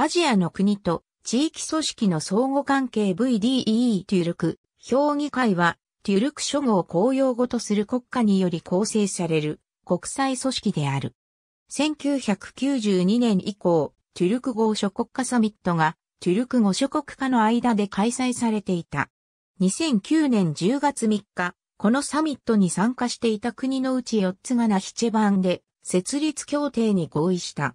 アジアの国と地域組織の相互関係 VDEE トゥルク、評議会は、トゥルク諸語を公用語とする国家により構成される国際組織である。1992年以降、トゥルク号諸国家サミットが、トゥルク語諸国家の間で開催されていた。2009年10月3日、このサミットに参加していた国のうち4つがナヒチェで設立協定に合意した。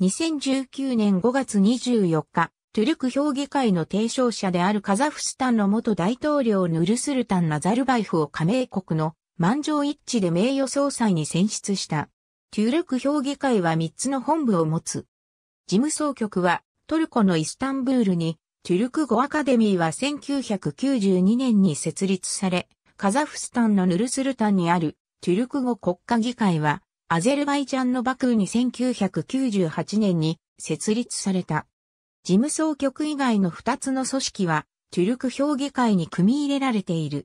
2019年5月24日、トゥルク評議会の提唱者であるカザフスタンの元大統領ヌルスルタン・ナザルバイフを加盟国の満場一致で名誉総裁に選出した。トゥルク評議会は3つの本部を持つ。事務総局はトルコのイスタンブールに、トゥルク語アカデミーは1992年に設立され、カザフスタンのヌルスルタンにあるトゥルク語国家議会はアゼルバイジャンのバクーに1998年に設立された。事務総局以外の2つの組織は、トゥルク評議会に組み入れられている。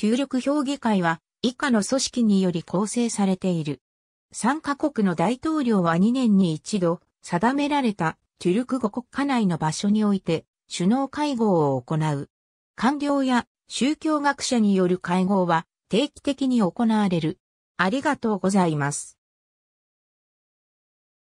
トゥルク評議会は、以下の組織により構成されている。参加国の大統領は2年に一度、定められたトゥルク五国家内の場所において、首脳会合を行う。官僚や宗教学者による会合は定期的に行われる。ありがとうございます。